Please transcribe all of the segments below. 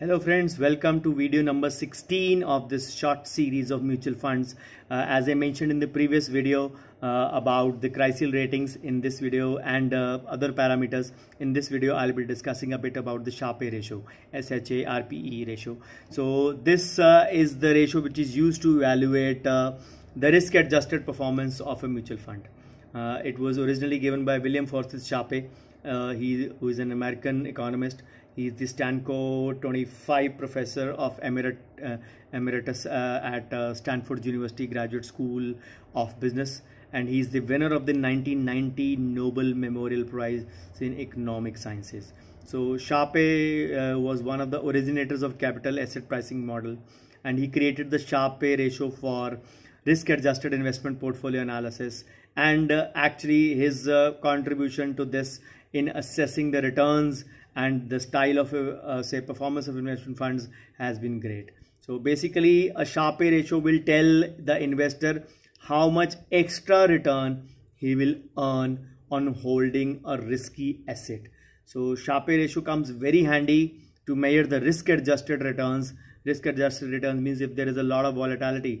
Hello friends, welcome to video number 16 of this short series of mutual funds. Uh, as I mentioned in the previous video uh, about the CRISIL ratings in this video and uh, other parameters, in this video I'll be discussing a bit about the Sharpe ratio, SHA RPE ratio. So this uh, is the ratio which is used to evaluate uh, the risk adjusted performance of a mutual fund. Uh, it was originally given by William Forsyth Sharpe, he, who is an American economist he is the Stanco 25 Professor of Emerit, uh, Emeritus uh, at uh, Stanford University Graduate School of Business and he is the winner of the 1990 Nobel Memorial Prize in Economic Sciences. So Sharpe uh, was one of the originators of capital asset pricing model and he created the Sharpe ratio for risk adjusted investment portfolio analysis and uh, actually his uh, contribution to this in assessing the returns and the style of uh, uh, say performance of investment funds has been great so basically a sharpe ratio will tell the investor how much extra return he will earn on holding a risky asset so sharpe ratio comes very handy to measure the risk adjusted returns risk adjusted returns means if there is a lot of volatility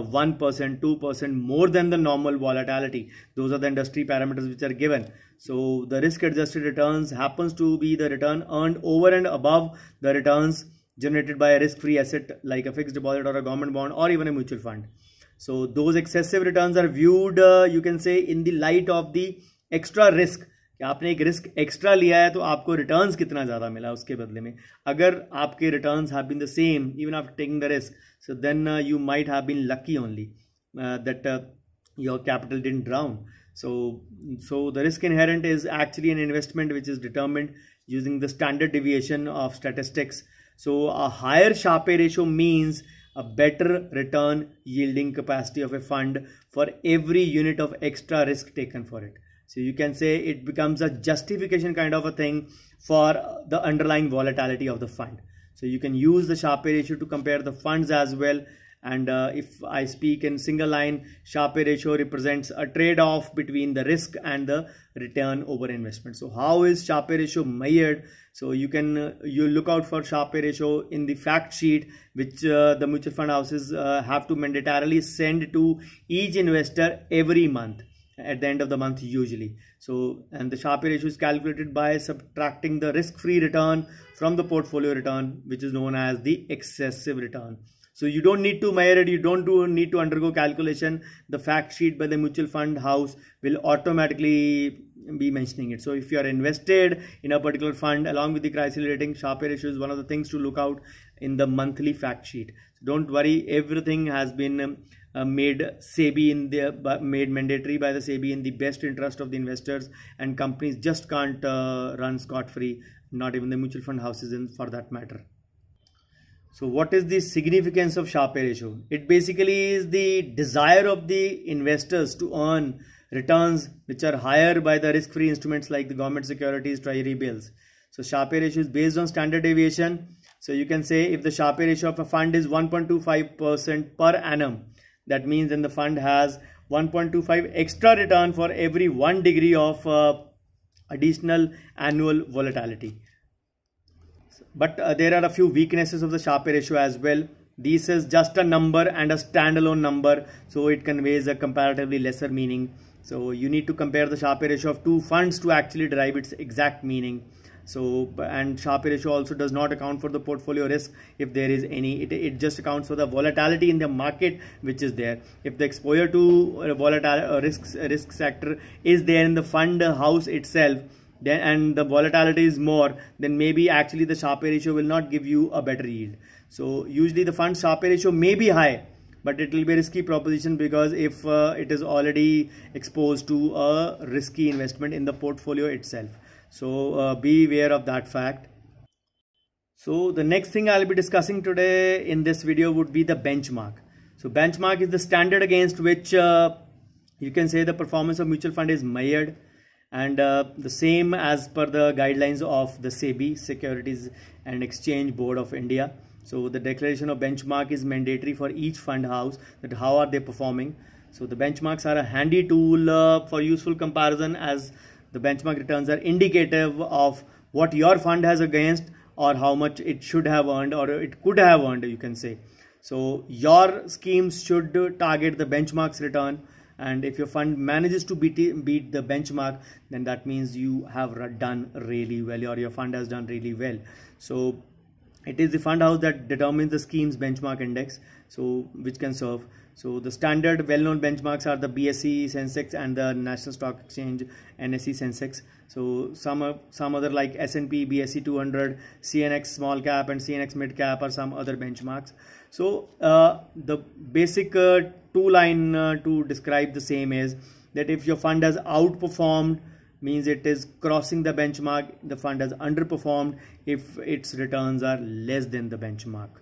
1%, 2% more than the normal volatility. Those are the industry parameters which are given. So the risk adjusted returns happens to be the return earned over and above the returns generated by a risk free asset like a fixed deposit or a government bond or even a mutual fund. So those excessive returns are viewed, uh, you can say, in the light of the extra risk कि आपने एक risk extra लिया है तो आपको return कितना ज़्यादा मिला उसके बदले में अगर आपके return have been the same even after taking the risk so then you might have been lucky only that your capital didn't drown so so the risk inherent is actually an investment which is determined using the standard deviation of statistics so a higher Sharpe ratio means a better return yielding capacity of a fund for every unit of extra risk taken for it So you can say it becomes a justification kind of a thing for the underlying volatility of the fund. So you can use the Sharpe ratio to compare the funds as well. And uh, if I speak in single line, Sharpe ratio represents a trade-off between the risk and the return over investment. So how is Sharpe ratio measured? So you can uh, you look out for Sharpe ratio in the fact sheet, which uh, the mutual fund houses uh, have to mandatorily send to each investor every month at the end of the month usually so and the sharpe ratio is calculated by subtracting the risk free return from the portfolio return which is known as the excessive return so you don't need to measure it you don't do, need to undergo calculation the fact sheet by the mutual fund house will automatically be mentioning it so if you are invested in a particular fund along with the crisis rating sharpe ratio is one of the things to look out in the monthly fact sheet don't worry everything has been um, uh, made SEBI in the uh, made mandatory by the SEBI in the best interest of the investors and companies just can't uh, run scot free not even the mutual fund houses in for that matter so what is the significance of Sharpe ratio it basically is the desire of the investors to earn returns which are higher by the risk free instruments like the government securities treasury bills so Sharpe ratio is based on standard deviation so you can say if the Sharpe ratio of a fund is 1.25% per annum, that means then the fund has 1.25 extra return for every 1 degree of uh, additional annual volatility. But uh, there are a few weaknesses of the Sharpe ratio as well. This is just a number and a standalone number, so it conveys a comparatively lesser meaning. So you need to compare the Sharpe ratio of two funds to actually derive its exact meaning so and sharpe ratio also does not account for the portfolio risk if there is any it, it just accounts for the volatility in the market which is there if the exposure to uh, volatile uh, risks uh, risk sector is there in the fund house itself then and the volatility is more then maybe actually the sharpe ratio will not give you a better yield so usually the fund sharpe ratio may be high but it will be a risky proposition because if uh, it is already exposed to a risky investment in the portfolio itself so uh, be aware of that fact. So the next thing I'll be discussing today in this video would be the benchmark. So benchmark is the standard against which uh, you can say the performance of mutual fund is measured and uh, the same as per the guidelines of the SEBI Securities and Exchange Board of India. So the declaration of benchmark is mandatory for each fund house that how are they performing. So the benchmarks are a handy tool uh, for useful comparison as the benchmark returns are indicative of what your fund has against or how much it should have earned or it could have earned you can say so your schemes should target the benchmark's return and if your fund manages to beat, beat the benchmark then that means you have done really well or your fund has done really well so it is the fund house that determines the scheme's benchmark index so which can serve so the standard well-known benchmarks are the BSE Sensex and the National Stock Exchange NSE Sensex. So some some other like S&P BSE 200, CNX small cap and CNX mid cap are some other benchmarks. So uh, the basic uh, two line uh, to describe the same is that if your fund has outperformed means it is crossing the benchmark, the fund has underperformed if its returns are less than the benchmark.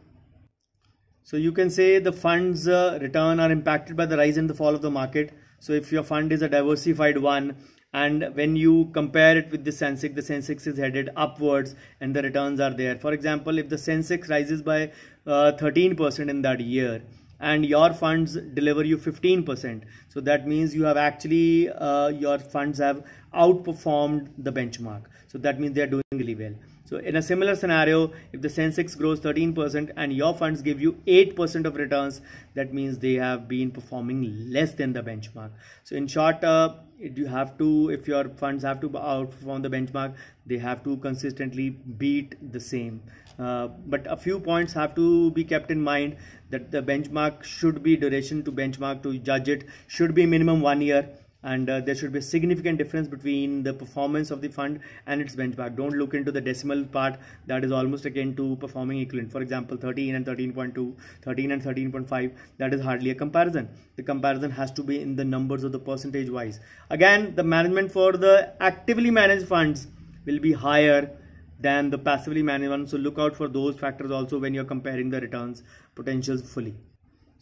So you can say the fund's uh, return are impacted by the rise and the fall of the market. So if your fund is a diversified one and when you compare it with the Sensex, the Sensex is headed upwards and the returns are there. For example, if the Sensex rises by 13% uh, in that year and your funds deliver you 15%. So that means you have actually, uh, your funds have outperformed the benchmark. So that means they are doing really well. So in a similar scenario, if the Sensex grows 13% and your funds give you 8% of returns, that means they have been performing less than the benchmark. So in short, uh, you have to, if your funds have to outperform the benchmark, they have to consistently beat the same. Uh, but a few points have to be kept in mind that the benchmark should be duration to benchmark to judge it should be minimum one year and uh, there should be a significant difference between the performance of the fund and its benchmark don't look into the decimal part that is almost akin to performing equivalent for example 13 and 13.2 13 and 13.5 that is hardly a comparison the comparison has to be in the numbers of the percentage wise again the management for the actively managed funds will be higher than the passively managed ones so look out for those factors also when you're comparing the returns potentials fully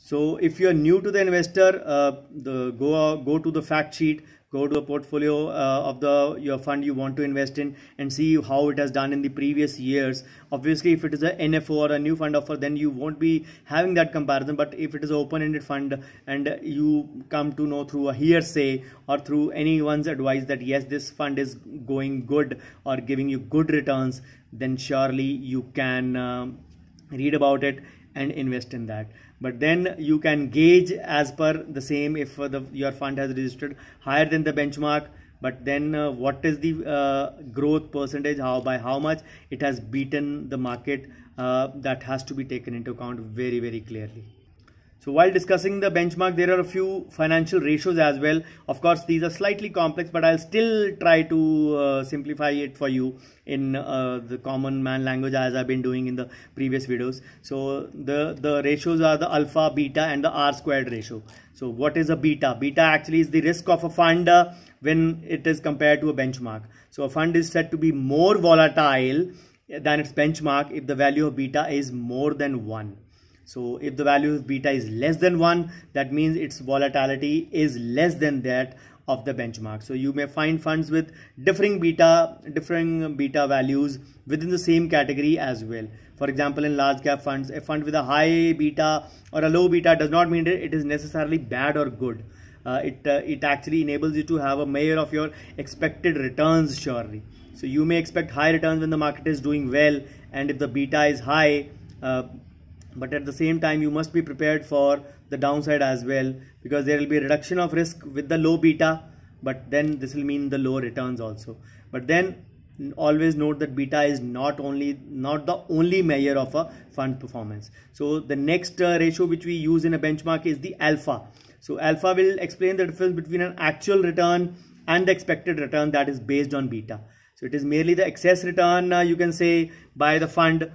so if you are new to the investor, uh, the go uh, go to the fact sheet, go to a portfolio uh, of the your fund you want to invest in and see how it has done in the previous years obviously if it is a nfo or a new fund offer then you won't be having that comparison but if it is open ended fund and you come to know through a hearsay or through anyone's advice that yes this fund is going good or giving you good returns then surely you can um, read about it and invest in that but then you can gauge as per the same if uh, the, your fund has registered higher than the benchmark but then uh, what is the uh, growth percentage how by how much it has beaten the market uh, that has to be taken into account very very clearly so while discussing the benchmark, there are a few financial ratios as well. Of course, these are slightly complex, but I'll still try to uh, simplify it for you in uh, the common man language as I've been doing in the previous videos. So the, the ratios are the alpha, beta and the R squared ratio. So what is a beta? Beta actually is the risk of a fund uh, when it is compared to a benchmark. So a fund is said to be more volatile than its benchmark if the value of beta is more than 1 so if the value of beta is less than 1, that means its volatility is less than that of the benchmark. So you may find funds with differing beta, differing beta values within the same category as well. For example, in large cap funds, a fund with a high beta or a low beta does not mean it is necessarily bad or good. Uh, it, uh, it actually enables you to have a measure of your expected returns surely. So you may expect high returns when the market is doing well and if the beta is high, uh, but at the same time you must be prepared for the downside as well because there will be a reduction of risk with the low beta but then this will mean the low returns also but then always note that beta is not only not the only measure of a fund performance so the next uh, ratio which we use in a benchmark is the alpha so alpha will explain the difference between an actual return and the expected return that is based on beta so it is merely the excess return uh, you can say by the fund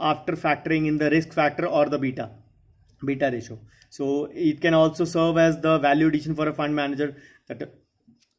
after factoring in the risk factor or the beta beta ratio so it can also serve as the value addition for a fund manager that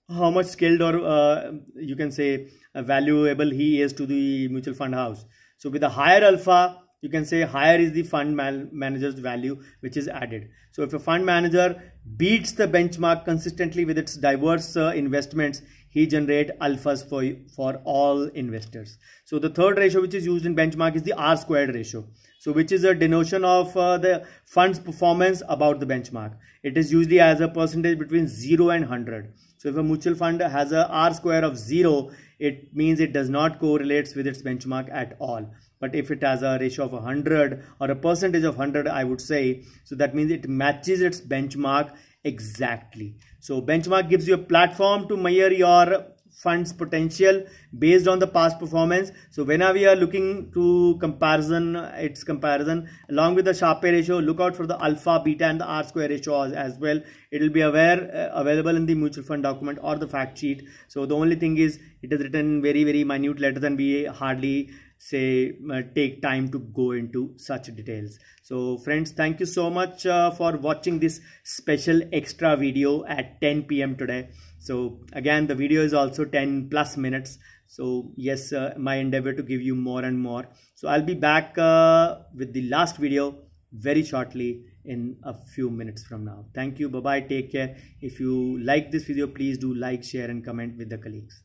how much skilled or uh, you can say uh, valuable he is to the mutual fund house so with a higher alpha you can say higher is the fund man manager's value which is added. So if a fund manager beats the benchmark consistently with its diverse uh, investments, he generate alphas for, for all investors. So the third ratio which is used in benchmark is the R squared ratio. So which is a denotation of uh, the fund's performance about the benchmark. It is usually as a percentage between 0 and 100. So if a mutual fund has a R square of zero, it means it does not correlates with its benchmark at all. But if it has a ratio of 100 or a percentage of 100, I would say, so that means it matches its benchmark exactly. So benchmark gives you a platform to measure your fund's potential based on the past performance so when we are looking to comparison its comparison along with the Sharpe ratio look out for the alpha beta and the r square ratio as well it will be aware uh, available in the mutual fund document or the fact sheet so the only thing is it is written very very minute letters and we hardly say uh, take time to go into such details so friends thank you so much uh, for watching this special extra video at 10 pm today so again the video is also 10 plus minutes so yes uh, my endeavor to give you more and more so i'll be back uh, with the last video very shortly in a few minutes from now thank you bye bye take care if you like this video please do like share and comment with the colleagues